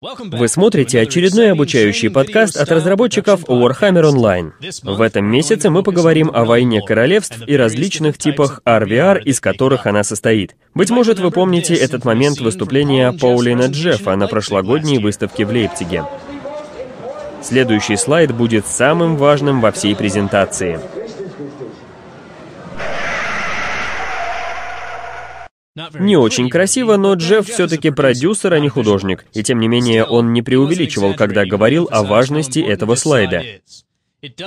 Вы смотрите очередной обучающий подкаст от разработчиков Warhammer Online. В этом месяце мы поговорим о войне королевств и различных типах RVR, из которых она состоит. Быть может, вы помните этот момент выступления Паулина Джеффа на прошлогодней выставке в Лейпциге. Следующий слайд будет самым важным во всей презентации. Не очень красиво, но Джефф все-таки продюсер, а не художник. И тем не менее, он не преувеличивал, когда говорил о важности этого слайда.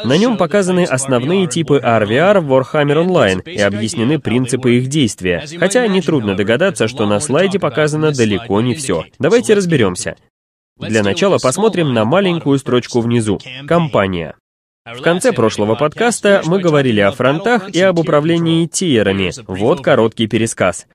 На нем показаны основные типы RVR в Warhammer Online и объяснены принципы их действия, хотя нетрудно догадаться, что на слайде показано далеко не все. Давайте разберемся. Для начала посмотрим на маленькую строчку внизу «Компания». В конце прошлого подкаста мы говорили о фронтах и об управлении тиерами. Вот короткий пересказ.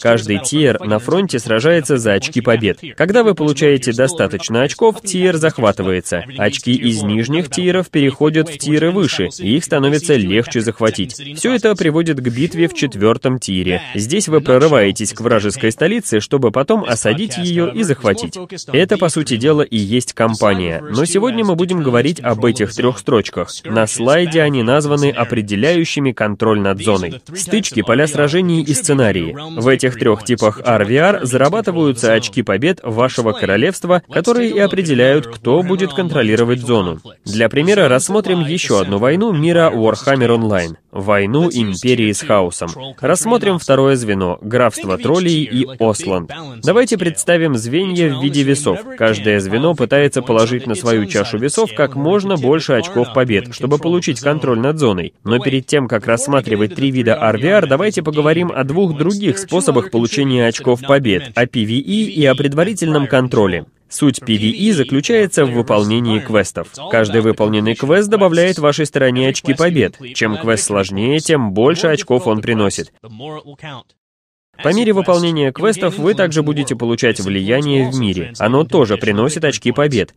Каждый тир на фронте сражается за очки побед. Когда вы получаете достаточно очков, тир захватывается. Очки из нижних тиров переходят в тиры выше, и их становится легче захватить. Все это приводит к битве в четвертом тире. Здесь вы прорываетесь к вражеской столице, чтобы потом осадить ее и захватить. Это, по сути дела, и есть кампания. Но сегодня мы будем говорить об этих трех строчках. На слайде они названы определяющими контроль над зоной. Стычки, поля сражений и сценарии. В этих этих трех типах RVR зарабатываются очки побед вашего королевства, которые и определяют, кто будет контролировать зону. Для примера рассмотрим еще одну войну мира Warhammer Online войну империи с хаосом. Рассмотрим второе звено — графство троллей и Осланд. Давайте представим звенья в виде весов. Каждое звено пытается положить на свою чашу весов как можно больше очков побед, чтобы получить контроль над зоной. Но перед тем, как рассматривать три вида RVR, давайте поговорим о двух других способах получения очков побед — о PvE и о предварительном контроле. Суть PvE заключается в выполнении квестов. Каждый выполненный квест добавляет вашей стороне очки побед. Чем квест сложнее, тем больше очков он приносит. По мере выполнения квестов вы также будете получать влияние в мире. Оно тоже приносит очки побед.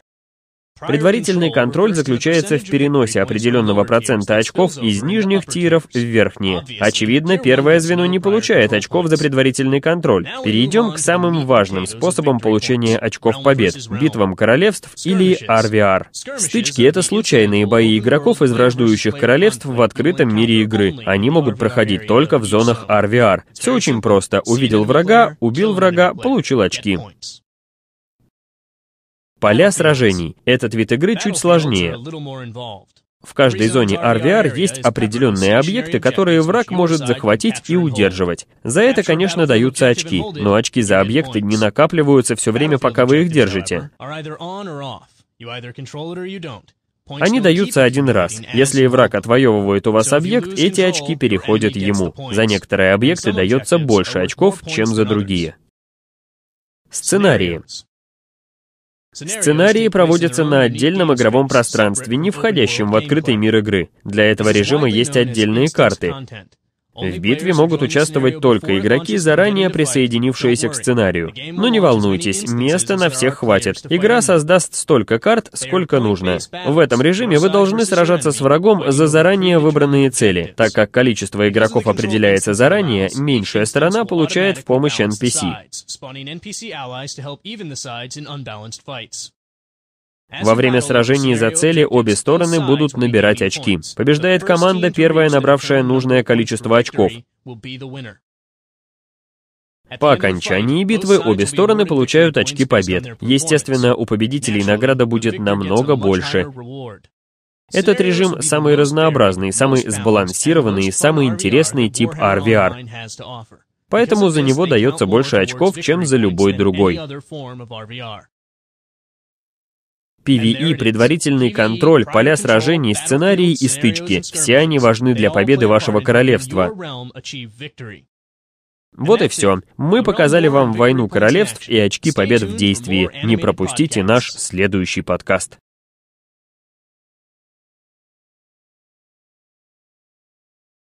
Предварительный контроль заключается в переносе определенного процента очков из нижних тиров в верхние. Очевидно, первое звено не получает очков за предварительный контроль. Перейдем к самым важным способам получения очков побед — битвам королевств или RVR. Стычки — это случайные бои игроков из враждующих королевств в открытом мире игры. Они могут проходить только в зонах RVR. Все очень просто. Увидел врага, убил врага, получил очки. Поля сражений. Этот вид игры чуть сложнее. В каждой зоне RVR есть определенные объекты, которые враг может захватить и удерживать. За это, конечно, даются очки, но очки за объекты не накапливаются все время, пока вы их держите. Они даются один раз. Если враг отвоевывает у вас объект, эти очки переходят ему. За некоторые объекты дается больше очков, чем за другие. Сценарии. Сценарии проводятся на отдельном игровом пространстве, не входящем в открытый мир игры. Для этого режима есть отдельные карты. В битве могут участвовать только игроки, заранее присоединившиеся к сценарию. Но ну не волнуйтесь, места на всех хватит. Игра создаст столько карт, сколько нужно. В этом режиме вы должны сражаться с врагом за заранее выбранные цели. Так как количество игроков определяется заранее, меньшая сторона получает в помощь NPC. Во время сражений за цели обе стороны будут набирать очки. Побеждает команда, первая набравшая нужное количество очков. По окончании битвы обе стороны получают очки побед. Естественно, у победителей награда будет намного больше. Этот режим самый разнообразный, самый сбалансированный и самый интересный тип RVR. Поэтому за него дается больше очков, чем за любой другой. PvE, предварительный контроль, поля сражений, сценарии и стычки. Все они важны для победы вашего королевства. Вот и все. Мы показали вам войну королевств и очки побед в действии. Не пропустите наш следующий подкаст.